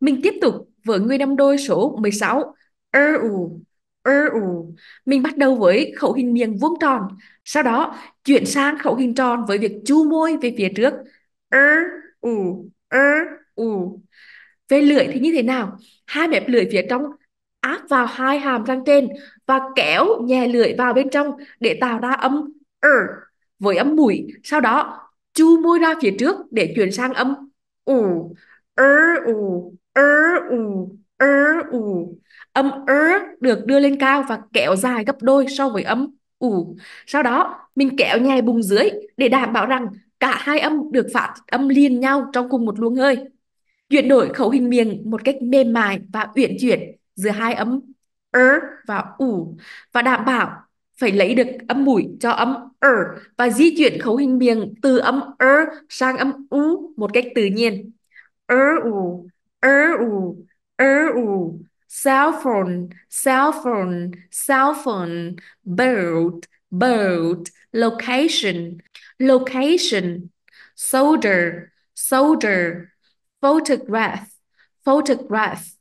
Mình tiếp tục với người năm đôi số 16. Er u, er u. Mình bắt đầu với khẩu hình miệng vuông tròn, sau đó chuyển sang khẩu hình tròn với việc chu môi về phía trước. Er u, er u. Về lưỡi thì như thế nào? Hai mép lưỡi phía trong áp vào hai hàm răng trên và kéo nhẹ lưỡi vào bên trong để tạo ra âm er với âm mũi. Sau đó chu môi ra phía trước để chuyển sang âm u, er u, er u er u âm er được đưa lên cao và kéo dài gấp đôi so với âm u sau đó mình kéo nhẹ bùng dưới để đảm bảo rằng cả hai âm được phát âm liền nhau trong cùng một luồng hơi chuyển đổi khẩu hình miệng một cách mềm mại và uyển chuyển giữa hai âm er và u và đảm bảo phải lấy được âm mũi cho âm er và di chuyển khẩu hình miệng từ âm er sang âm u một cách tự nhiên er u 五二五 er cell phone cell phone cell phone bird bird location location soldier soldier photograph photograph